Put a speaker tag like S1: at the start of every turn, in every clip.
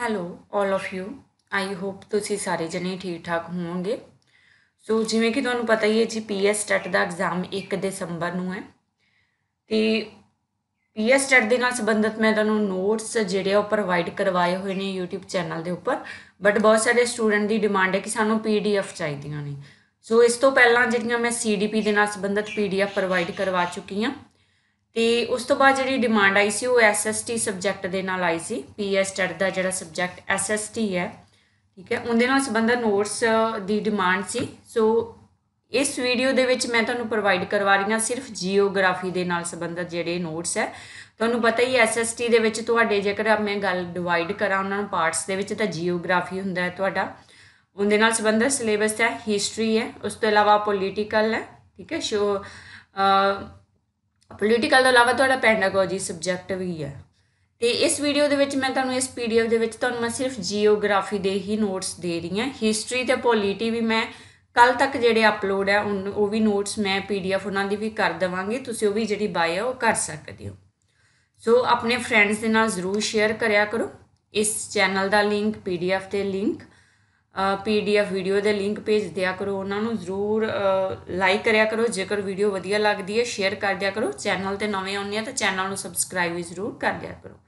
S1: hello all of you I hope ਤੁਸੀਂ ਸਾਰੇ ਜਣੇ ਠੀਕ ਠਾਕ ਹੋਵੋਗੇ ਸੋ ਜਿਵੇਂ ਕਿ ਤੁਹਾਨੂੰ ਪਤਾ ਹੀ ਹੈ ਜੀ ਪੀਐਸ ਸਟੈਟ ਦਾ ਐਗਜ਼ਾਮ 1 ਦਸੰਬਰ ਨੂੰ ਹੈ ਤੇ ਪੀਐਸ ਸਟੈਟ ਦੇ ਨਾਲ ਸੰਬੰਧਿਤ ਮੈਂ ਤੁਹਾਨੂੰ ਨੋਟਸ ਜਿਹੜੇ ਉਹ ਪ੍ਰੋਵਾਈਡ ਕਰਵਾਏ ਹੋਏ ਨੇ YouTube ਚੈਨਲ ਦੇ ਉੱਪਰ ਬਟ ਬਹੁਤ ਸਾਰੇ ਸਟੂਡੈਂਟ ਦੀ ਡਿਮਾਂਡ ਹੈ ਕਿ ਸਾਨੂੰ ਪੀਡੀਐਫ ਚਾਹੀਦੀਆਂ ਨੇ ਸੋ ਇਸ ਤੋਂ ਪਹਿਲਾਂ ਜਿਹੜੀਆਂ ਮੈਂ ਸੀਡੀਪੀ ਦੇ ਨਾਲ ਸੰਬੰਧਿਤ ਪੀਡੀਐਫ ਪ੍ਰੋਵਾਈਡ ਕਰਵਾ ਚੁੱਕੀ ਹਾਂ ਤੇ ਉਸ ਤੋਂ ਬਾਅਦ ਜਿਹੜੀ ਡਿਮਾਂਡ ਆਈ ਸੀ ਉਹ ਐਸਐਸਟੀ ਸਬਜੈਕਟ ਦੇ ਨਾਲ ਆਈ ਸੀ ਪੀਐਸ ਟੈਟ ਦਾ ਜਿਹੜਾ ਸਬਜੈਕਟ ਐਸਐਸਟੀ ਹੈ ਠੀਕ ਹੈ ਉਹਦੇ ਨਾਲ ਸੰਬੰਧਿਤ ਨੋਟਸ ਦੀ ਡਿਮਾਂਡ ਸੀ ਸੋ ਇਸ ਵੀਡੀਓ ਦੇ ਵਿੱਚ ਮੈਂ ਤੁਹਾਨੂੰ ਪ੍ਰੋਵਾਈਡ ਕਰਵਾ ਰਹੀ ਹਾਂ ਸਿਰਫ ਜੀਓਗ੍ਰਾਫੀ ਦੇ ਨਾਲ ਸੰਬੰਧਿਤ ਜਿਹੜੇ ਨੋਟਸ ਹੈ ਤੁਹਾਨੂੰ ਪਤਾ ਹੀ ਐਸਐਸਟੀ ਦੇ ਵਿੱਚ ਤੁਹਾਡੇ ਜੇਕਰ ਮੈਂ ਗੱਲ ਡਿਵਾਈਡ ਕਰਾਂ ਉਹਨਾਂ ਨੂੰ ਪਾਰਟਸ ਦੇ ਵਿੱਚ ਤਾਂ ਜੀਓਗ੍ਰਾਫੀ ਹੁੰਦਾ ਹੈ ਤੁਹਾਡਾ ਉਹਦੇ ਨਾਲ ਸੰਬੰਧਿਤ ਸਿਲੇਬਸ ਹੈ ਹਿਸਟਰੀ ਹੈ ਉਸ ਤੋਂ ਇਲਾਵਾ ਪੋਲੀਟੀਕਲ ਹੈ ਠੀਕ ਹੈ ਸ਼ੋ ਪੋਲੀਟੀਕਲ ਤੋਂ ਇਲਾਵਾ ਤੁਹਾਡਾ ਪੈਡਾਗੋਜੀ ਸਬਜੈਕਟ ਵੀ ਹੈ ਤੇ ਇਸ ਵੀਡੀਓ ਦੇ ਵਿੱਚ ਮੈਂ ਤੁਹਾਨੂੰ ਇਸ ਪੀਡੀਐਫ ਦੇ ਵਿੱਚ ਤੁਹਾਨੂੰ ਮੈਂ ਸਿਰਫ ਜੀਓਗ੍ਰਾਫੀ ਦੇ ਹੀ ਨੋਟਸ ਦੇ ਰਹੀ ਹਾਂ ਹਿਸਟਰੀ ਤੇ ਪੋਲੀਟੀ ਵੀ ਮੈਂ ਕੱਲ ਤੱਕ ਜਿਹੜੇ ਅਪਲੋਡ ਹੈ ਉਹ ਵੀ ਨੋਟਸ ਮੈਂ ਪੀਡੀਐਫ ਉਹਨਾਂ ਦੀ ਵੀ ਕਰ ਦਵਾਂਗੀ ਤੁਸੀਂ ਉਹ ਵੀ ਜਿਹੜੀ ਬਾਈ ਹੈ ਉਹ ਕਰ ਸਕਦੇ ਹੋ ਸੋ ਆਪਣੇ ਫਰੈਂਡਸ ਦੇ ਨਾਲ ਜ਼ਰੂਰ ਸ਼ੇਅਰ ਕਰਿਆ ਕਰੋ ਇਸ ਚੈਨਲ ਦਾ ਲਿੰਕ ਪੀਡੀਐਫ ਤੇ ਲਿੰਕ ਪੀਡੀਐਫ ਵੀਡੀਓ ਦੇ ਲਿੰਕ ਭੇਜ ਦਿਆ ਕਰੋ ਉਹਨਾਂ ਨੂੰ ਜ਼ਰੂਰ ਲਾਈਕ ਕਰਿਆ ਕਰੋ ਜੇਕਰ ਵੀਡੀਓ ਵਧੀਆ ਲੱਗਦੀ ਹੈ ਸ਼ੇਅਰ ਕਰ ਦਿਆ ਕਰੋ ਚੈਨਲ ਤੇ ਨਵੇਂ ਆਉਂਦੇ ਆ ਤਾਂ ਚੈਨਲ ਨੂੰ ਸਬਸਕ੍ਰਾਈਬ ਵੀ ਜ਼ਰੂਰ ਕਰ ਦਿਆ ਕਰੋ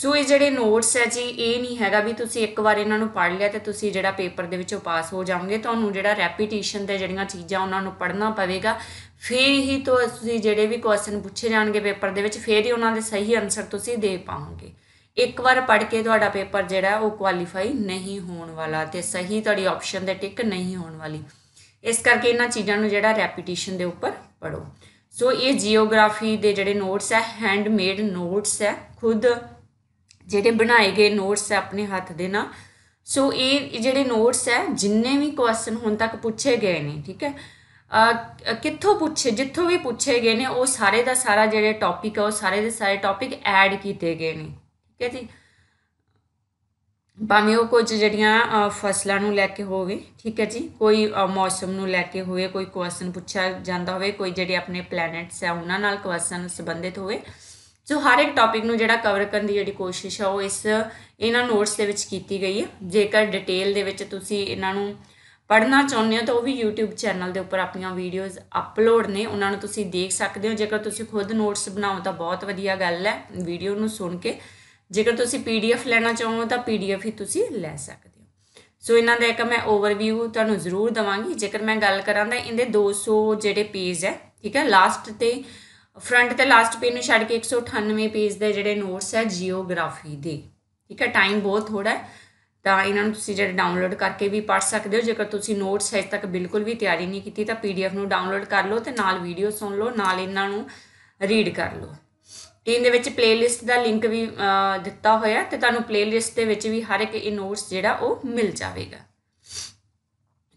S1: ਸੋ ਇਹ ਜਿਹੜੇ ਨੋਟਸ ਹੈ ਜੀ ਇਹ ਨਹੀਂ ਹੈਗਾ ਵੀ ਤੁਸੀਂ ਇੱਕ ਵਾਰ ਇਹਨਾਂ ਨੂੰ ਪੜ੍ਹ ਲਿਆ ਤੇ ਤੁਸੀਂ ਜਿਹੜਾ ਪੇਪਰ ਦੇ ਵਿੱਚੋਂ ਪਾਸ ਹੋ ਜਾਓਗੇ ਤੁਹਾਨੂੰ ਜਿਹੜਾ ਰੈਪੀਟੀਸ਼ਨ ਤੇ ਜਿਹੜੀਆਂ ਚੀਜ਼ਾਂ ਉਹਨਾਂ ਨੂੰ ਪੜ੍ਹਨਾ ਪਵੇਗਾ ਫਿਰ ਹੀ ਤੁਸੀਂ ਜਿਹੜੇ ਵੀ ਕੁਐਸਚਨ ਪੁੱਛੇ ਜਾਣਗੇ ਪੇਪਰ ਦੇ ਵਿੱਚ ਫਿਰ ਹੀ ਉਹਨਾਂ ਦੇ ਸਹੀ ਆਨਸਰ ਤੁਸੀਂ ਦੇ ਪਾਓਗੇ ਇੱਕ ਵਾਰ ਪੜ ਕੇ ਤੁਹਾਡਾ ਪੇਪਰ ਜਿਹੜਾ ਉਹ ਕੁਆਲੀਫਾਈ ਨਹੀਂ ਹੋਣ ਵਾਲਾ ਤੇ ਸਹੀ ਤੁਹਾਡੀ ਆਪਸ਼ਨ ਦੇ ਟਿਕ ਨਹੀਂ ਹੋਣ ਵਾਲੀ ਇਸ ਕਰਕੇ ਇਹਨਾਂ ਚੀਜ਼ਾਂ ਨੂੰ ਜਿਹੜਾ ਰੈਪੀਟੀਸ਼ਨ ਦੇ ਉੱਪਰ ਪੜੋ ਸੋ ਇਹ ਜੀਓਗ੍ਰਾਫੀ ਦੇ ਜਿਹੜੇ ਨੋਟਸ ਹੈ ਹੈਂਡਮੇਡ ਨੋਟਸ ਹੈ ਖੁਦ ਜਿਹੜੇ ਬਣਾਏ ਗਏ ਨੋਟਸ ਹੈ ਆਪਣੇ ਹੱਥ ਦੇ ਨਾਲ ਸੋ ਇਹ ਜਿਹੜੇ ਨੋਟਸ ਹੈ ਜਿੰਨੇ ਵੀ ਕੁਐਸਚਨ ਹੁਣ ਤੱਕ ਪੁੱਛੇ ਗਏ ਨੇ ਠੀਕ ਹੈ ਕਿੱਥੋਂ ਪੁੱਛੇ ਜਿੱਥੋਂ ਵੀ ਪੁੱਛੇ ਗਏ ਨੇ ਉਹ ਸਾਰੇ ਦਾ ਸਾਰਾ ਜਿਹੜੇ ਟੌਪਿਕ ਹੈ ਉਹ ਸਾਰੇ ਦੇ ਸਾਰੇ ਟੌਪਿਕ ਐਡ ਕੀਤੇ ਗਏ ਨੇ ਠੀਕ ਹੈ ਜੀ ਭਾਵੇਂ ਉਹ ਕੁਝ ਜਿਹੜੀਆਂ ਫਸਲਾਂ ਨੂੰ ਲੈ ਕੇ ਹੋਵੇ ਠੀਕ ਹੈ ਜੀ ਕੋਈ ਮੌਸਮ ਨੂੰ ਲੈ ਕੇ ਹੋਵੇ ਕੋਈ ਕੁਐਸਚਨ ਪੁੱਛਿਆ ਜਾਂਦਾ ਹੋਵੇ ਕੋਈ ਜਿਹੜੇ ਆਪਣੇ ਪਲੈਨਟਸ ਆ ਉਹਨਾਂ ਨਾਲ ਕੁਐਸਚਨ ਸੰਬੰਧਿਤ ਹੋਵੇ ਜੋ ਹਰ ਇੱਕ ਟਾਪਿਕ ਨੂੰ ਜਿਹੜਾ ਕਵਰ ਕਰਨ ਦੀ ਜਿਹੜੀ ਕੋਸ਼ਿਸ਼ ਆ ਉਹ ਇਸ ਇਹਨਾਂ ਨੋਟਸ ਦੇ ਵਿੱਚ ਕੀਤੀ ਗਈ ਹੈ ਜੇਕਰ ਡਿਟੇਲ ਦੇ ਵਿੱਚ ਤੁਸੀਂ ਇਹਨਾਂ ਨੂੰ ਪੜਨਾ ਚਾਹੁੰਦੇ ਹੋ ਤਾਂ ਉਹ ਵੀ YouTube ਚੈਨਲ ਦੇ ਉੱਪਰ ਆਪਣੀਆਂ ਵੀਡੀਓਜ਼ ਅਪਲੋਡ ਨੇ ਉਹਨਾਂ ਨੂੰ ਤੁਸੀਂ ਦੇਖ ਸਕਦੇ ਹੋ ਜੇਕਰ ਤੁਸੀਂ ਖੁਦ ਨੋਟਸ ਬਣਾਓ ਤਾਂ ਬਹੁਤ ਵਧੀਆ ਗੱਲ ਹੈ ਵੀਡੀਓ ਨੂੰ ਸੁਣ ਕੇ ਜੇਕਰ ਤੁਸੀਂ ਪੀਡੀਐਫ ਲੈਣਾ ਚਾਹੋ ਤਾਂ ਪੀਡੀਐਫ ਹੀ ਤੁਸੀਂ ਲੈ ਸਕਦੇ ਹੋ ਸੋ ਇਹਨਾਂ ਦਾ ਇੱਕ ਮੈਂ ਓਵਰਵਿਊ ਤੁਹਾਨੂੰ ਜ਼ਰੂਰ ਦਵਾਂਗੀ ਜੇਕਰ ਮੈਂ ਗੱਲ ਕਰਾਂ ਤਾਂ ਇਹਦੇ 200 ਜਿਹੜੇ ਪੇਜ ਹੈ ਠੀਕ ਹੈ ਲਾਸਟ ਤੇ ਫਰੰਟ ਤੇ ਲਾਸਟ ਪੇਜ ਨੂੰ ਛੱਡ ਕੇ 198 ਪੇਜ ਦੇ ਜਿਹੜੇ ਨੋਟਸ ਹੈ ਜੀਓਗ੍ਰਾਫੀ ਦੇ ਠੀਕ ਹੈ ਟਾਈਮ ਬਹੁਤ ਥੋੜਾ ਹੈ ਤਾਂ ਇਹਨਾਂ ਨੂੰ ਤੁਸੀਂ ਜਿਹੜੇ ਡਾਊਨਲੋਡ ਕਰਕੇ ਵੀ ਪੜ੍ਹ ਸਕਦੇ ਹੋ ਜੇਕਰ ਤੁਸੀਂ ਨੋਟਸ ਹਜੇ ਤੱਕ ਬਿਲਕੁਲ ਵੀ ਤਿਆਰੀ ਨਹੀਂ ਕੀਤੀ ਤਾਂ ਪੀਡੀਐਫ ਨੂੰ ਡਾਊਨਲੋਡ ਕਰ ਲਓ ਤੇ ਨਾਲ ਵੀਡੀਓ ਸੁਣ ਲਓ ਨਾਲ ਇਹਨਾਂ ਨੂੰ ਰੀਡ ਕਰ ਲਓ ਟੀਨ ਦੇ ਵਿੱਚ ਪਲੇਲਿਸਟ ਦਾ ਲਿੰਕ ਵੀ ਦਿੱਤਾ ਹੋਇਆ ਤੇ ਤੁਹਾਨੂੰ ਪਲੇਲਿਸਟ ਦੇ ਵਿੱਚ ਵੀ ਹਰ ਇੱਕ ਇਨੋਟਸ ਜਿਹੜਾ ਉਹ ਮਿਲ ਜਾਵੇਗਾ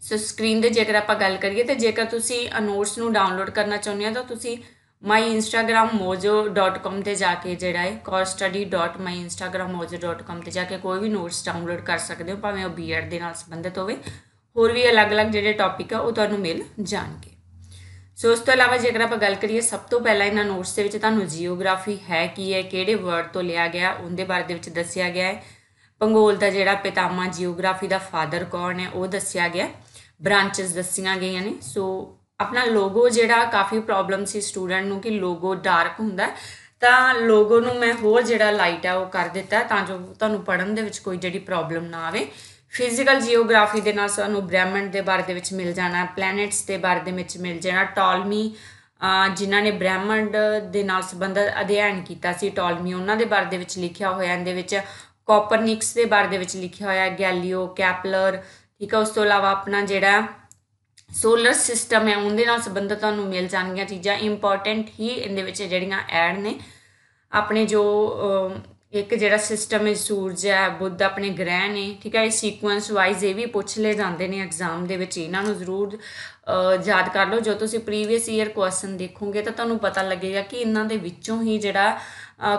S1: ਸੋ ਸਕਰੀਨ ਦੇ ਜੇਕਰ ਆਪਾਂ ਗੱਲ ਕਰੀਏ ਤੇ ਜੇਕਰ ਤੁਸੀਂ ਅਨੋਟਸ ਨੂੰ ਡਾਊਨਲੋਡ ਕਰਨਾ ਚਾਹੁੰਦੇ ਹੋ ਤਾਂ ਤੁਸੀਂ myinstagrammojo.com ਤੇ ਜਾ ਕੇ ਜਿਹੜਾ ਹੈ costudy.myinstagrammojo.com ਤੇ ਜਾ ਕੇ ਕੋਈ ਵੀ ਨੋਟਸ ਡਾਊਨਲੋਡ ਕਰ ਸਕਦੇ ਹੋ ਭਾਵੇਂ ਉਹ ਬੀਐਡ ਦੇ ਨਾਲ ਸੰਬੰਧਿਤ ਹੋਵੇ ਹੋਰ ਵੀ ਅਲੱਗ-ਅਲੱਗ ਜਿਹੜੇ ਟੌਪਿਕ ਆ ਉਹ ਤੁਹਾਨੂੰ ਮਿਲ ਜਾਣਗੇ ਸੋ ਉਸ ਤੋਂ ਇਲਾਵਾ ਜੇਕਰ ਆਪਾਂ ਗੱਲ ਕਰੀਏ ਸਭ ਤੋਂ ਪਹਿਲਾਂ ਇਹਨਾਂ ਨੋਟਸ ਦੇ ਵਿੱਚ ਤੁਹਾਨੂੰ ਜੀਓਗ੍ਰਾਫੀ ਹੈ ਕੀ ਹੈ ਕਿਹੜੇ ਵਰਡ ਤੋਂ ਲਿਆ ਗਿਆ ਉਹਦੇ ਬਾਰੇ ਦੇ ਵਿੱਚ ਦੱਸਿਆ ਗਿਆ ਹੈ ਪੰਗੋਲ ਦਾ ਜਿਹੜਾ ਪਿਤਾਮਾ ਜੀਓਗ੍ਰਾਫੀ ਦਾ ਫਾਦਰ ਕੌਣ ਹੈ ਉਹ ਦੱਸਿਆ ਗਿਆ ਬ੍ਰਾਂਚਸ ਦੱਸੀਆਂ ਗਈਆਂ ਨੇ ਸੋ ਆਪਣਾ ਲੋਗੋ ਜਿਹੜਾ ਕਾਫੀ ਪ੍ਰੋਬਲਮ ਸੀ ਸਟੂਡੈਂਟ ਨੂੰ ਕਿ ਲੋਗੋ ਡਾਰਕ ਹੁੰਦਾ ਤਾਂ ਲੋਗੋ ਨੂੰ ਮੈਂ ਹੋਰ ਜਿਹੜਾ ਲਾਈਟ ਆ ਉਹ ਕਰ ਦਿੱਤਾ ਤਾਂ ਜੋ ਤੁਹਾਨੂੰ ਪੜਨ ਦੇ ਵਿੱਚ ਕੋਈ ਜਿਹੜੀ ਪ੍ਰੋਬਲਮ ਨਾ ਆਵੇ ਫਿਜ਼ੀਕਲ ਜੀਓਗ੍ਰਾਫੀ ਦੇ ਨਾਲ ਸਾਨੂੰ ਬ੍ਰਹਿਮੰਡ ਦੇ ਬਾਰੇ ਦੇ ਵਿੱਚ ਮਿਲ ਜਾਣਾ ਪਲੈਨਟਸ ਦੇ ਬਾਰੇ ਦੇ ਵਿੱਚ ਮਿਲ ਜਾਣਾ ਟੋਲਮੀ ਜਿਨ੍ਹਾਂ ਨੇ ਬ੍ਰਹਿਮੰਡ ਦੇ ਨਾਲ ਸੰਬੰਧਿਤ ਅਧਿਐਨ ਕੀਤਾ ਸੀ ਟੋਲਮੀ ਉਹਨਾਂ ਦੇ ਬਾਰੇ ਦੇ ਵਿੱਚ ਲਿਖਿਆ ਹੋਇਆ ਇਹਦੇ ਵਿੱਚ ਕੋਪਰਨਿਕਸ ਦੇ ਬਾਰੇ ਦੇ ਵਿੱਚ ਲਿਖਿਆ ਹੋਇਆ ਗੈਲੀਓ ਕੈਪਲਰ ਠੀਕ ਹੈ ਉਸ ਤੋਂ ਇਲਾਵਾ ਆਪਣਾ ਜਿਹੜਾ ਸੋਲਰ ਸਿਸਟਮ ਹੈ ਉਹਦੇ ਨਾਲ ਸੰਬੰਧਿਤ ਤੁਹਾਨੂੰ ਮਿਲ ਜਾਣਗੀਆਂ ਚੀਜ਼ਾਂ ਇੰਪੋਰਟੈਂਟ ਹੀ ਇਹਦੇ ਵਿੱਚ ਜਿਹੜੀਆਂ ਐਡ ਨੇ ਆਪਣੇ ਜੋ ਇੱਕ ਜਿਹੜਾ ਸਿਸਟਮ ਹੈ ਸੂਰਜ ਹੈ ਬੁੱਧ ਆਪਣੇ ਗ੍ਰਹਿ ਨੇ ਠੀਕ ਹੈ ਇਹ ਸੀਕੁਐਂਸ ਵਾਈਜ਼ ਇਹ ਵੀ ਪੁੱਛ ਲਏ ਜਾਂਦੇ ਨੇ ਐਗਜ਼ਾਮ ਦੇ ਵਿੱਚ ਇਹਨਾਂ ਨੂੰ ਜ਼ਰੂਰ ਯਾਦ ਕਰ ਲਓ ਜੋ ਤੁਸੀਂ ਪ੍ਰੀਵੀਅਸ ਈਅਰ ਕੁਐਸਚਨ ਦੇਖੋਗੇ ਤਾਂ ਤੁਹਾਨੂੰ ਪਤਾ ਲੱਗੇਗਾ ਕਿ ਇਹਨਾਂ ਦੇ ਵਿੱਚੋਂ ਹੀ ਜਿਹੜਾ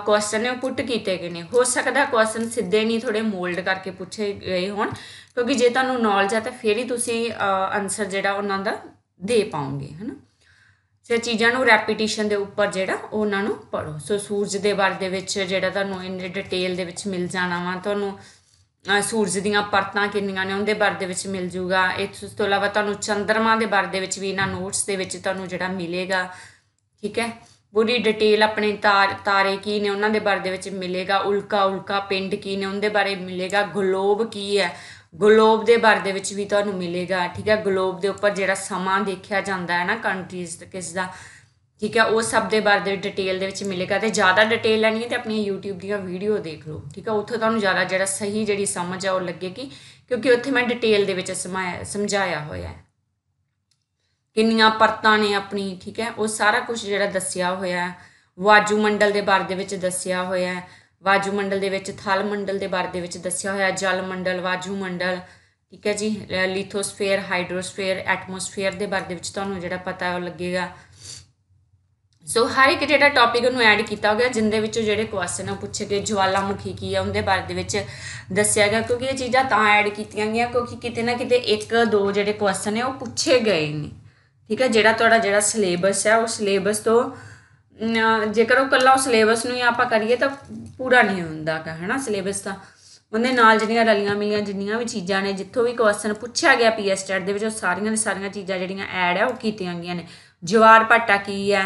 S1: ਕੁਐਸਚਨ ਨੇ ਉਹ ਪੁੱਟ ਕੀਤੇ ਗਏ ਨੇ ਹੋ ਸਕਦਾ ਕੁਐਸਚਨ ਸਿੱਧੇ ਨਹੀਂ ਥੋੜੇ ਮੋਲਡ ਕਰਕੇ ਪੁੱਛੇ ਗਏ ਹੋਣ ਕਿਉਂਕਿ ਜੇ ਤੁਹਾਨੂੰ ਨੌਲੇਜ ਹੈ ਤਾਂ ਫੇਰ ਹੀ ਤੁਸੀਂ ਆਨਸਰ ਜਿਹੜਾ ਉਹਨਾਂ ਦਾ ਦੇ ਪਾਉਂਗੇ ਹਨਾ ਸੋ ਚੀਜ਼ਾਂ ਨੂੰ ਰੈਪੀਟੀਸ਼ਨ ਦੇ ਉੱਪਰ ਜਿਹੜਾ ਉਹਨਾਂ ਨੂੰ ਪੜੋ ਸੋ ਸੂਰਜ ਦੇ ਬਾਰੇ ਦੇ ਵਿੱਚ ਜਿਹੜਾ ਤੁਹਾਨੂੰ ਇਨ ਡਿਟੇਲ ਦੇ ਵਿੱਚ ਮਿਲ ਜਾਣਾ ਵਾ ਤੁਹਾਨੂੰ ਸੂਰਜ ਦੀਆਂ ਪਰਤਾਂ ਕਿੰਨੀਆਂ ਨੇ ਉਹਦੇ ਬਾਰੇ ਦੇ ਵਿੱਚ ਮਿਲ ਜੂਗਾ ਇਸ ਤੋਂ ਇਲਾਵਾ ਤੁਹਾਨੂੰ ਚੰਦਰਮਾ ਦੇ ਬਾਰੇ ਦੇ ਵਿੱਚ ਵੀ ਇਹਨਾਂ ਨੋਟਸ ਦੇ ਵਿੱਚ ਤੁਹਾਨੂੰ ਜਿਹੜਾ ਮਿਲੇਗਾ ਠੀਕ ਹੈ ਪੂਰੀ ਡਿਟੇਲ ਆਪਣੇ ਤਾਰੇ ਕੀ ਨੇ ਉਹਨਾਂ ਦੇ ਬਾਰੇ ਦੇ ਵਿੱਚ ਮਿਲੇਗਾ ਉਲਕਾ ਉਲਕਾ ਪਿੰਡ ਕੀ ਨੇ ਉਹਦੇ ਬਾਰੇ ਮਿਲੇਗਾ ਗਲੋਬ ਕੀ ਹੈ ਗਲੋਬ ਦੇ ਬਾਰੇ ਦੇ ਵਿੱਚ ਵੀ ਤੁਹਾਨੂੰ ਮਿਲੇਗਾ ਠੀਕ ਹੈ ਗਲੋਬ ਦੇ ਉੱਪਰ ਜਿਹੜਾ ਸਮਾਂ ਦੇਖਿਆ ਜਾਂਦਾ ਹੈ ਨਾ ਕੰਟਰੀਜ਼ ਕਿਸ ਦਾ ਠੀਕ ਹੈ ਉਹ ਸਭ ਦੇ ਬਾਰੇ ਦੇ ਡਿਟੇਲ ਦੇ ਵਿੱਚ ਮਿਲੇਗਾ ਤੇ ਜ਼ਿਆਦਾ ਡਿਟੇਲ ਲੈਣੀ ਹੈ ਤੇ ਆਪਣੀ YouTube ਦੀਆਂ ਵੀਡੀਓ ਦੇਖ ਲਓ ਠੀਕ ਹੈ ਉੱਥੇ ਤੁਹਾਨੂੰ ਜ਼ਿਆਦਾ ਜਿਹੜਾ ਸਹੀ ਜਿਹੜੀ ਸਮਝ ਆ ਉਹ ਲੱਗੇਗੀ ਕਿਉਂਕਿ ਉੱਥੇ ਮੈਂ ਡਿਟੇਲ ਦੇ ਵਿੱਚ ਸਮਝਾਇਆ ਹੋਇਆ ਹੈ ਕਿੰਨੀਆਂ ਪਰਤਾਂ ਨੇ ਆਪਣੀ ਠੀਕ ਹੈ ਉਹ ਸਾਰਾ ਕੁਝ ਜਿਹੜਾ ਦੱਸਿਆ ਹੋਇਆ ਹੈ ਵਾਜੂ ਮੰਡਲ ਦੇ ਬਾਰੇ ਦੇ ਵਿੱਚ ਦੱਸਿਆ ਹੋਇਆ ਹੈ ਵਾਜੂ ਮੰਡਲ ਦੇ ਵਿੱਚ ਥਲ ਮੰਡਲ ਦੇ ਬਾਰੇ ਦੇ ਵਿੱਚ ਦੱਸਿਆ ਹੋਇਆ ਜਲ ਮੰਡਲ ਵਾਜੂ ਮੰਡਲ ਠੀਕ ਹੈ ਜੀ ਲਿਥੋਸਫੇਅਰ ਹਾਈਡਰੋਸਫੇਅਰ ਐਟਮੋਸਫੇਅਰ ਦੇ ਬਾਰੇ ਦੇ ਵਿੱਚ ਤੁਹਾਨੂੰ ਜਿਹੜਾ ਪਤਾ ਉਹ ਲੱਗੇਗਾ ਸੋ ਹਰ ਇੱਕ ਜਿਹੜਾ ਟੌਪਿਕ ਨੂੰ ਐਡ ਕੀਤਾ ਗਿਆ ਜਿੰਦੇ ਵਿੱਚੋਂ ਜਿਹੜੇ ਕੁਐਸਚਨ ਆ ਪੁੱਛੇ ਗਏ ਜਵਾਲਾਮੁਖੀ ਕੀ ਹੈ ਉਹਦੇ ਬਾਰੇ ਦੇ ਵਿੱਚ ਦੱਸਿਆ ਗਿਆ ਕਿਉਂਕਿ ਇਹ ਚੀਜ਼ਾਂ ਤਾਂ ਐਡ ਕੀਤੀਆਂ ਗਈਆਂ ਕਿਉਂਕਿ ਕਿਤੇ ਨਾ ਕਿਤੇ ਇੱਕ ਦੋ ਜਿਹੜੇ ਕੁਐਸਚਨ ਨੇ ਉਹ ਪੁੱਛੇ ਗਏ ਨੇ ਠੀਕ ਹੈ ਜਿਹੜਾ ਤੁਹਾਡਾ ਜਿਹੜਾ ਸਿਲੇਬਸ ਹੈ ਉਹ ਸਿਲੇਬਸ ਤੋਂ ਜੇਕਰ ਉਹ ਕੱਲਾ ਉਹ ਸਿਲੇਬਸ ਨੂੰ ਹੀ ਆਪਾਂ ਕਰੀਏ ਤਾਂ ਪੂਰਾ ਨਹੀਂ ਹੁੰਦਾ ਹੈ ਹੈਨਾ ਸਿਲੇਬਸ ਦਾ ਉਹਦੇ ਨਾਲ ਜਿਹੜੀਆਂ ਰਲੀਆਂ ਮਿਲੀਆਂ ਜਿੰਨੀਆਂ ਵੀ ਚੀਜ਼ਾਂ ਨੇ ਜਿੱਥੋਂ ਵੀ ਕੁਐਸਚਨ ਪੁੱਛਿਆ ਗਿਆ ਪੀਐਸ ਟੈਟ ਦੇ ਵਿੱਚ ਉਹ ਸਾਰੀਆਂ ਦੇ ਸਾਰੀਆਂ ਚੀਜ਼ਾਂ ਜਿਹੜੀਆਂ ਐਡ ਆ ਉਹ ਕੀਤੀਆਂ ਗਈਆਂ ਨੇ ਜਵਾਰ ਭਾਟਾ ਕੀ ਹੈ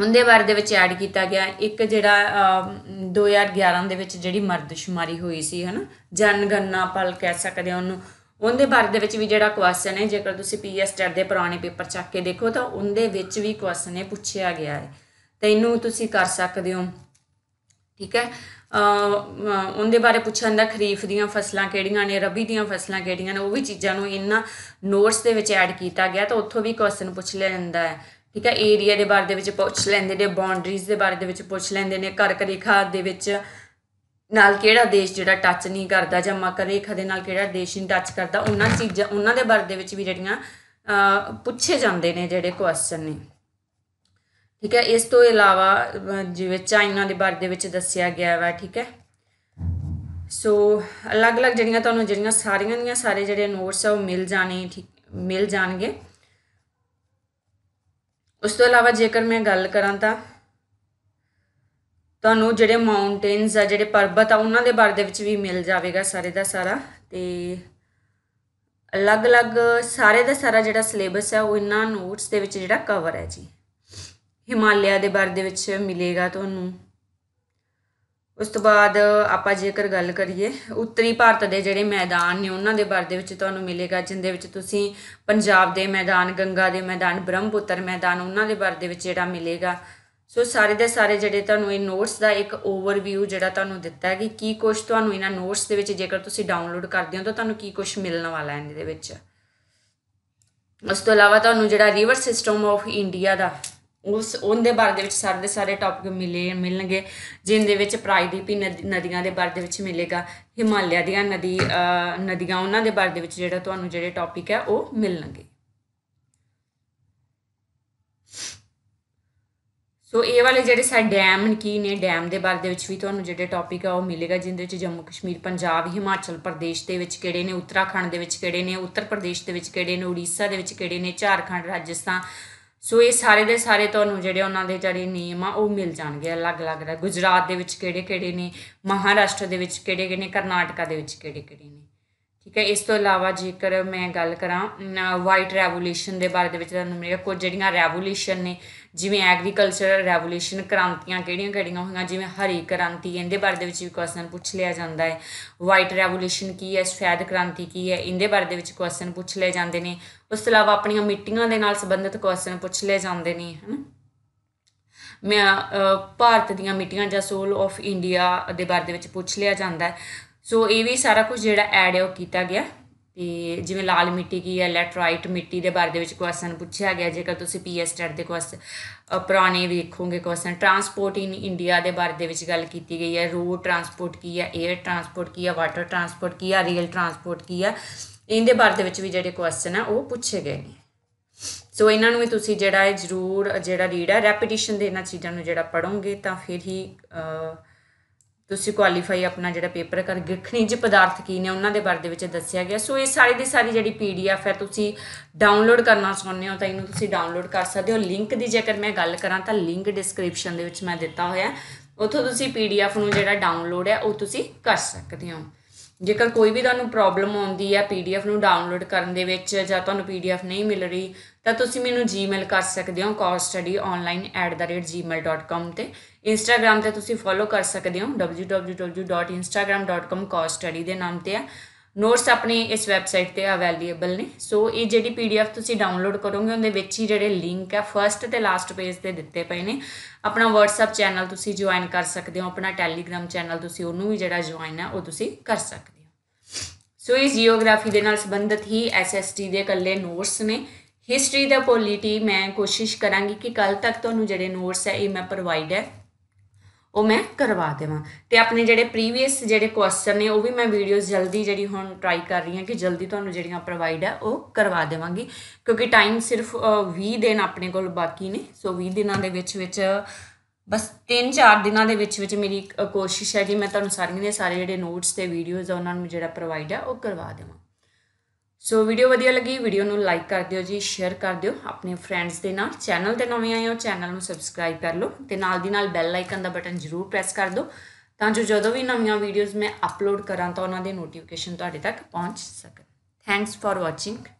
S1: ਉਹਦੇ ਬਾਰੇ ਦੇ ਵਿੱਚ ਐਡ ਕੀਤਾ ਗਿਆ ਇੱਕ ਜਿਹੜਾ 2011 ਦੇ ਵਿੱਚ ਜਿਹੜੀ ਮਰਦਸ਼ੁਮਾਰੀ ਹੋਈ ਸੀ ਹਨਾ ਗੰਨਾ ਪਲ ਕਹਿ ਸਕਦੇ ਆ ਉਹਨੂੰ ਉਹਦੇ ਬਾਰੇ ਦੇ ਵਿੱਚ ਵੀ ਜਿਹੜਾ ਕੁਐਸਚਨ ਹੈ ਜੇਕਰ ਤੁਸੀਂ ਪੀਐਸ ਟੈਟ ਦੇ ਪੁਰਾਣੇ ਪੇਪਰ ਚੱਕ ਕੇ ਦੇਖੋ ਤਾਂ ਉਹਦੇ ਵਿੱਚ ਵੀ ਕੁਐਸਚਨ ਇਹ ਪੁੱਛਿਆ ਗਿਆ ਹੈ ਤੇ ਇਹਨੂੰ ਤੁਸੀਂ ਕਰ ਸਕਦੇ ਹੋ ਠੀਕ ਹੈ ਉਹਦੇ ਬਾਰੇ ਪੁੱਛਣ ਦਾ ਖਰੀਫ ਦੀਆਂ ਫਸਲਾਂ ਕਿਹੜੀਆਂ ਨੇ ਰਬੀ ਦੀਆਂ ਫਸਲਾਂ ਕਿਹੜੀਆਂ ਨੇ ਉਹ ਵੀ ਚੀਜ਼ਾਂ ਨੂੰ ਇਹਨਾਂ ਨੋਟਸ ਦੇ ਵਿੱਚ ਐਡ ਕੀਤਾ ਗਿਆ ਤਾਂ ਉੱਥੋਂ ਵੀ ਕੁਐਸਚਨ ਪੁੱਛ ਲਿਆ ਜਾਂਦਾ ਹੈ ਠੀਕ ਹੈ ਏਰੀਆ ਦੇ ਬਾਰੇ ਦੇ ਵਿੱਚ ਪੁੱਛ ਲੈਂਦੇ ਨੇ ਬਾਉਂਡਰੀਜ਼ ਦੇ ਬਾਰੇ ਦੇ ਵਿੱਚ ਪੁੱਛ ਲੈਂਦੇ ਨੇ ਕਰਕ ਖਾਦ ਦੇ ਵਿੱਚ ਨਾਲ ਕਿਹੜਾ ਦੇਸ਼ ਜਿਹੜਾ ਟੱਚ ਨਹੀਂ ਕਰਦਾ ਜਾਂ ਮਕਰ ਰੇਖਾ ਦੇ ਨਾਲ ਕਿਹੜਾ ਦੇਸ਼ ਨਹੀਂ ਟੱਚ ਕਰਦਾ ਉਹਨਾਂ ਚੀਜ਼ਾਂ ਉਹਨਾਂ ਦੇ ਬਾਰੇ ਦੇ ਵਿੱਚ ਵੀ ਜਿਹੜੀਆਂ ਪੁੱਛੇ ਜਾਂਦੇ ਨੇ ਜਿਹੜੇ ਕੁਐਸਚਨ ਨੇ ਠੀਕ ਹੈ ਇਸ ਤੋਂ ਇਲਾਵਾ ਜਿਵੇਂ ਚਾਈਨਾ ਦੇ ਬਾਰੇ ਦੇ ਵਿੱਚ ਦੱਸਿਆ ਗਿਆ ਵਾ ਠੀਕ ਹੈ ਸੋ ਅਲੱਗ-ਅਲੱਗ ਜਿਹੜੀਆਂ ਤੁਹਾਨੂੰ ਜਿਹੜੀਆਂ ਸਾਰੀਆਂ ਦੀਆਂ ਸਾਰੇ ਜਿਹੜੇ ਨੋਟਸ ਆ ਉਹ ਮਿਲ ਜਾਣੇ ਠੀਕ ਮਿਲ ਜਾਣਗੇ ਉਸ ਤੋਂ ਇਲਾਵਾ ਜੇਕਰ ਮੈਂ ਗੱਲ ਕਰਾਂ ਤਾਂ ਤੁਹਾਨੂੰ ਜਿਹੜੇ ਮਾਊਂਟੇਨਸ ਆ ਜਿਹੜੇ ਪਰਬਤ ਆ ਉਹਨਾਂ ਦੇ ਬਾਰੇ ਦੇ ਵਿੱਚ ਵੀ ਮਿਲ ਜਾਵੇਗਾ ਸਾਰੇ ਦਾ ਸਾਰਾ ਤੇ ਅਲੱਗ-ਅਲੱਗ ਸਾਰੇ ਦਾ ਸਾਰਾ ਜਿਹੜਾ ਸਿਲੇਬਸ ਹੈ ਉਹ ਇਨ੍ਹਾਂ ਨੋਟਸ ਦੇ ਵਿੱਚ ਜਿਹੜਾ ਕਵਰ ਹੈ ਜੀ ਹਿਮਾਲਿਆ ਦੇ ਬਾਰੇ ਦੇ ਵਿੱਚ ਮਿਲੇਗਾ ਤੁਹਾਨੂੰ ਉਸ ਤੋਂ ਬਾਅਦ ਆਪਾਂ ਜੇਕਰ ਗੱਲ ਕਰੀਏ ਉੱਤਰੀ ਭਾਰਤ ਦੇ ਜਿਹੜੇ ਮੈਦਾਨ ਨੇ ਉਹਨਾਂ ਦੇ ਬਾਰੇ ਦੇ ਵਿੱਚ ਤੁਹਾਨੂੰ ਮਿਲੇਗਾ ਜਿੰਦੇ ਵਿੱਚ ਤੁਸੀਂ ਪੰਜਾਬ ਦੇ ਮੈਦਾਨ ਗੰਗਾ ਦੇ ਮੈਦਾਨ ਬ੍ਰਹਮਪੁੱਤਰ ਮੈਦਾਨ ਉਹਨਾਂ ਦੇ ਬਾਰੇ ਦੇ ਵਿੱਚ ਜਿਹੜਾ ਮਿਲੇਗਾ ਸੋ ਸਾਰੇ ਦੇ ਸਾਰੇ ਜਿਹੜੇ ਤੁਹਾਨੂੰ ਇਹ ਨੋਟਸ ਦਾ ਇੱਕ ਓਵਰਵਿਊ ਜਿਹੜਾ ਤੁਹਾਨੂੰ ਦਿੱਤਾ ਹੈ ਕਿ ਕੀ ਕੁਝ ਤੁਹਾਨੂੰ ਇਹਨਾਂ ਨੋਟਸ ਦੇ ਵਿੱਚ ਜੇਕਰ ਤੁਸੀਂ ਡਾਊਨਲੋਡ ਕਰਦੇ ਹੋ ਤਾਂ ਤੁਹਾਨੂੰ ਕੀ ਕੁਝ ਮਿਲਣ ਵਾਲਾ ਹੈ ਇਹਦੇ ਵਿੱਚ ਉਸ ਤੋਂ ਇਲਾਵਾ ਤੁਹਾਨੂੰ ਜਿਹੜਾ ਰਿਵਰ ਸਿਸਟਮ ਆਫ ਇੰਡੀਆ ਦਾ ਉਸ ਉਹਦੇ ਬਾਰੇ ਦੇ ਵਿੱਚ ਸਾਰੇ ਦੇ ਸਾਰੇ ਟੌਪਿਕ ਮਿਲੇ ਮਿਲਣਗੇ ਜਿਨ ਦੇ ਵਿੱਚ ਪ੍ਰਾਇਦੀਪੀ ਨਦੀਆਂ ਦੇ ਬਾਰੇ ਦੇ ਵਿੱਚ ਮਿਲੇਗਾ ਹਿਮਾਲਿਆ ਦੀਆਂ ਨਦੀ ਨਦੀਆਂ ਉਹਨਾਂ ਦੇ ਬਾਰੇ ਦੇ ਵਿੱਚ ਜਿਹੜਾ ਤੁਹਾਨੂੰ ਜਿਹੜੇ ਟੌਪਿਕ ਹੈ ਉਹ ਮਿਲਣਗੇ ਸੋ ਇਹ ਵਾਲੇ ਜਿਹੜੇ ਸਾਡੇ ਡੈਮ ਕੀ ਨੇ ਡੈਮ ਦੇ ਬਾਰੇ ਦੇ ਵਿੱਚ ਵੀ ਤੁਹਾਨੂੰ ਜਿਹੜੇ ਟੌਪਿਕ ਆ ਉਹ ਮਿਲੇਗਾ ਜਿੰਦੇ ਵਿੱਚ ਜੰਮੂ ਕਸ਼ਮੀਰ ਪੰਜਾਬ ਹਿਮਾਚਲ ਪ੍ਰਦੇਸ਼ ਦੇ ਵਿੱਚ ਕਿਹੜੇ ਨੇ ਉੱਤਰਾਖੰਡ ਦੇ ਵਿੱਚ ਕਿਹੜੇ ਨੇ ਉੱਤਰ ਪ੍ਰਦੇਸ਼ ਦੇ ਵਿੱਚ ਕਿਹੜੇ ਨੇ ਉੜੀਸਾ ਦੇ ਵਿੱਚ ਕਿਹੜੇ ਨੇ ਝਾਰਖੰਡ ਰਾਜਸਥਾਨ ਸੋ ਇਹ ਸਾਰੇ ਦੇ ਸਾਰੇ ਤੁਹਾਨੂੰ ਜਿਹੜੇ ਉਹਨਾਂ ਦੇ ਜਿਹੜੇ ਨੇਮ ਆ ਉਹ ਮਿਲ ਜਾਣਗੇ ਅਲੱਗ-ਅਲੱਗ ਗੁਜਰਾਤ ਦੇ ਵਿੱਚ ਕਿਹੜੇ-ਕਿਹੜੇ ਨੇ ਮਹਾਰਾਸ਼ਟਰ ਦੇ ਵਿੱਚ ਕਿਹੜੇ-ਕਿਹੜੇ ਨੇ ਕਰਨਾਟਕਾ ਦੇ ਵਿੱਚ ਕਿਹੜੇ-ਕਿਹੜੇ ਨੇ ਠੀਕ ਹੈ ਇਸ ਤੋਂ ਇਲਾਵਾ ਜੇਕਰ ਮੈਂ ਗੱਲ ਕਰਾਂ ਵਾਈਟ ਰੈਵੋਲੂਸ਼ਨ ਦੇ ਬਾਰੇ ਦੇ ਵਿੱਚ ਤੁਹਾਨੂੰ ਮਿਲੇਗਾ ਕੁਝ ਜਿਹੜੀਆਂ ਰੈਵੋਲੂਸ਼ਨ ਨੇ ਜਿਵੇਂ ਐਗਰੀਕਲਚਰ ਰੈਵੋਲੂਸ਼ਨ ਕ੍ਰਾਂਤੀਆਂ ਕਿਹੜੀਆਂ-ਕਿਹੜੀਆਂ ਹੋਈਆਂ ਜਿਵੇਂ ਹਰੀ ਕ੍ਰਾਂਤੀ ਇਹਦੇ ਬਾਰੇ ਦੇ ਵਿੱਚ ਵੀ ਕੁਐਸਚਨ ਪੁੱਛ ਲਿਆ ਜਾਂਦਾ ਹੈ ਵਾਈਟ ਰੈਵੋਲੂਸ਼ਨ ਕੀ ਹੈ ਸਫੈਦ ਕ੍ਰਾਂਤੀ ਕੀ ਹੈ ਇਹਦੇ ਬਾਰੇ ਦੇ ਵਿੱਚ ਕੁਐਸਚਨ ਪੁੱਛ ਲਏ ਜਾਂਦੇ ਨੇ ਉਸ ਤੋਂ ਇਲਾਵਾ ਆਪਣੀਆਂ ਮਿੱਟੀਆਂ ਦੇ ਨਾਲ ਸੰਬੰਧਿਤ ਕੁਐਸਚਨ ਪੁੱਛ ਲਏ ਜਾਂਦੇ ਨੇ ਹਨਾ ਮੈਂ ਭਾਰਤ ਦੀਆਂ ਮਿੱਟੀਆਂ ਜਾਂ ਸੋਲ ਆਫ ਇੰਡੀਆ ਦੇ ਬਾਰੇ ਦੇ ਵਿੱਚ ਪੁੱਛ ਲਿਆ ਜਾਂਦਾ ਹੈ ਸੋ ਇਹ ਵੀ ਸਾਰਾ ਕੁਝ ਜਿਹੜਾ ਐਡ ਹੈ ਉਹ ਕੀਤਾ ਗਿਆ ਤੇ ਜਿਵੇਂ ਲਾਲ ਮਿੱਟੀ ਕੀ ਹੈ ਲੈਟਰਾਈਟ ਮਿੱਟੀ ਦੇ ਬਾਰੇ ਦੇ ਵਿੱਚ ਕੁਐਸਚਨ ਪੁੱਛਿਆ ਗਿਆ ਜੇਕਰ ਤੁਸੀਂ ਪੀਐਸ ਸਟੇਟ ਦੇ ਕੁਐਸਚਨ ਪੁਰਾਣੇ ਵੇਖੋਗੇ ਕੁਐਸਚਨ ਟਰਾਂਸਪੋਰਟ ਇਨ ਇੰਡੀਆ ਦੇ ਬਾਰੇ ਦੇ ਵਿੱਚ ਗੱਲ ਕੀਤੀ ਗਈ ਹੈ ਰੋਡ ਟਰਾਂਸਪੋਰਟ ਕੀ ਹੈ 에ਅਰ ਟਰਾਂਸਪੋਰਟ ਕੀ ਹੈ ਵਾਟਰ ਟਰਾਂਸਪੋਰਟ ਕੀ ਹੈ ਰੇਲ ਟਰਾਂਸਪੋਰਟ ਕੀ ਹੈ ਇਹਦੇ ਬਾਰੇ ਦੇ ਵਿੱਚ ਵੀ ਜਿਹੜੇ ਕੁਐਸਚਨ ਆ ਉਹ ਪੁੱਛੇ ਗਏ ਨੇ ਸੋ ਇਹਨਾਂ ਨੂੰ ਵੀ ਤੁਸੀਂ ਜਿਹੜਾ ਹੈ ਜ਼ਰੂਰ ਜਿਹੜਾ ਰੀਡ ਹੈ ਰੈਪੀਟੀਸ਼ਨ ਦੇ ਇਹਨਾਂ ਚੀਜ਼ਾਂ ਨੂੰ ਜਿਹੜਾ ਪੜੋਗੇ ਤਾਂ ਫਿਰ ਹੀ ਤੁਸੀਂ ਕੁਆਲੀਫਾਈ ਆਪਣਾ ਜਿਹੜਾ ਪੇਪਰ ਕਰ ਖਣਿਜ ਪਦਾਰਥ ਕੀ ਨੇ ਉਹਨਾਂ ਦੇ ਬਾਰੇ ਦੇ ਵਿੱਚ ਦੱਸਿਆ ਗਿਆ ਸੋ ਇਹ ਸਾਰੀ ਦੀ ਸਾਰੀ ਜਿਹੜੀ ਪੀਡੀਐਫ ਹੈ ਤੁਸੀਂ ਡਾਊਨਲੋਡ ਕਰਨਾ ਚਾਹੁੰਦੇ ਹੋ ਤਾਂ ਇਹਨੂੰ ਤੁਸੀਂ ਡਾਊਨਲੋਡ ਕਰ ਸਕਦੇ ਹੋ ਲਿੰਕ ਦੀ ਜੇਕਰ ਮੈਂ ਗੱਲ ਕਰਾਂ ਤਾਂ ਲਿੰਕ ਡਿਸਕ੍ਰਿਪਸ਼ਨ ਦੇ ਵਿੱਚ ਮੈਂ ਦਿੱਤਾ ਹੋਇਆ ਉੱਥੋਂ ਤੁਸੀਂ ਪੀਡੀਐਫ ਨੂੰ ਜਿਹੜਾ ਡਾਊਨਲੋਡ ਹੈ ਉਹ ਤੁਸੀਂ ਕਰ ਸਕਦੇ ਹੋ ਜੇਕਰ ਕੋਈ ਵੀ ਤੁਹਾਨੂੰ ਪ੍ਰੋਬਲਮ ਆਉਂਦੀ ਹੈ ਪੀਡੀਐਫ ਨੂੰ ਡਾਊਨਲੋਡ ਕਰਨ ਦੇ ਵਿੱਚ ਜਾਂ ਤੁਹਾਨੂੰ ਪੀਡੀਐਫ ਨਹੀਂ ਮਿਲ ਰਹੀ ਤਾਂ ਤੁਸੀਂ ਮੈਨੂੰ ਜੀਮੇਲ ਕਰ ਸਕਦੇ ਹੋ coststudyonline@gmail.com ਤੇ ਇੰਸਟਾਗ੍ਰam ਤੇ ਤੁਸੀਂ ਫੋਲੋ ਕਰ ਸਕਦੇ ਹੋ www.instagram.com coststudy ਦੇ ਨਾਮ ਤੇ ਆ ਨੋਟਸ ਆਪਣੇ ਇਸ ਵੈਬਸਾਈਟ ਤੇ ਅਵੇਲੇਬਲ ਨੇ ਸੋ ਇਹ ਜਿਹੜੀ ਪੀਡੀਐਫ ਤੁਸੀਂ ਡਾਊਨਲੋਡ ਕਰੋਗੇ ਉਹਦੇ ਵਿੱਚ ਹੀ ਜਿਹੜੇ ਲਿੰਕ ਆ ਫਰਸਟ ਤੇ ਲਾਸਟ ਪੇਜ ਤੇ ਦਿੱਤੇ ਪਏ ਨੇ ਆਪਣਾ WhatsApp ਚੈਨਲ ਤੁਸੀਂ ਜੁਆਇਨ ਕਰ ਸਕਦੇ ਹੋ ਆਪਣਾ Telegram ਚੈਨਲ ਤੁਸੀਂ ਉਹਨੂੰ ਵੀ ਜਿਹੜਾ ਜੁਆਇਨ ਆ ਉਹ ਤੁਸੀਂ ਕਰ ਸਕਦੇ ਹੋ ਸੋ ਇਹ ਜੀਓਗ੍ਰਾਫੀ ਦੇ ਨਾਲ ਸੰਬੰਧਿਤ ਹੀ ਐਸਐਸਟੀ ਦੇ ਇਕੱਲੇ ਨੋਟਸ ਨੇ ਹਿਸਟਰੀ ਦਾ ਪੋਲੀਟੀ ਮੈਂ ਕੋਸ਼ਿਸ਼ ਕਰਾਂਗੀ ਕਿ ਕੱਲ ਤੱਕ ਤੁਹਾਨੂੰ ਜਿਹੜੇ ਨੋਟਸ ਹੈ ਇਹ ਮੈਂ ਪ੍ਰੋਵਾਈਡ ਹੈ ਉਹ ਮੈਂ ਕਰਵਾ ਦੇਵਾਂ ਤੇ ਆਪਣੇ ਜਿਹੜੇ ਪ੍ਰੀਵੀਅਸ ਜਿਹੜੇ ਕੁਐਸਚਨ ਨੇ ਉਹ ਵੀ ਮੈਂ ਵੀਡੀਓਜ਼ ਜਲਦੀ ਜਿਹੜੀ ਹੁਣ ਟਰਾਈ ਕਰ ਰਹੀ ਹਾਂ ਕਿ ਜਲਦੀ ਤੁਹਾਨੂੰ ਜਿਹੜੀਆਂ ਪ੍ਰੋਵਾਈਡ ਹੈ ਉਹ ਕਰਵਾ ਦੇਵਾਂਗੀ ਕਿਉਂਕਿ ਟਾਈਮ ਸਿਰਫ 20 ਦਿਨ ਆਪਣੇ ਕੋਲ ਬਾਕੀ ਨੇ ਸੋ 20 ਦਿਨਾਂ ਦੇ ਵਿੱਚ ਵਿੱਚ ਬਸ 3-4 ਦਿਨਾਂ ਦੇ ਵਿੱਚ ਵਿੱਚ ਮੇਰੀ ਕੋਸ਼ਿਸ਼ ਹੈ ਜੀ ਮੈਂ ਤੁਹਾਨੂੰ ਸਾਰੀਆਂ ਦੇ ਸਾਰੇ ਜਿਹੜੇ ਨੋਟਸ ਤੇ ਵੀਡੀਓਜ਼ ਆ ਉਹਨਾਂ ਨੂੰ ਜਿਹੜਾ ਪ੍ਰੋਵਾਈਡ ਹੈ ਉਹ ਕਰਵਾ ਦੇਵਾਂ ਸੋ ਵੀਡੀਓ ਵਧੀਆ ਲੱਗੀ ਵੀਡੀਓ ਨੂੰ ਲਾਈਕ ਕਰ ਦਿਓ ਜੀ ਸ਼ੇਅਰ ਕਰ ਦਿਓ ਆਪਣੇ ਫਰੈਂਡਸ ਦੇ ਨਾਲ ਚੈਨਲ ਤੇ ਨਵੇਂ ਆਏ ਹੋ ਚੈਨਲ ਨੂੰ ਸਬਸਕ੍ਰਾਈਬ ਕਰ ਲਓ ਤੇ ਨਾਲ ਦੀ ਨਾਲ ਬੈਲ ਆਈਕਨ ਦਾ ਬਟਨ ਜ਼ਰੂਰ ਪ੍ਰੈਸ ਕਰ ਦਿਓ ਤਾਂ ਜੋ ਜਦੋਂ ਵੀ ਨਵੀਆਂ ਵੀਡੀਓਜ਼ ਮੈਂ ਅਪਲੋਡ ਕਰਾਂ ਤਾਂ ਉਹਨਾਂ ਦੇ ਨੋਟੀਫਿਕੇਸ਼ਨ ਤੁਹਾਡੇ ਤੱਕ ਪਹੁੰਚ ਸਕੇ ਥੈਂਕਸ ਫਾਰ ਵਾਚਿੰਗ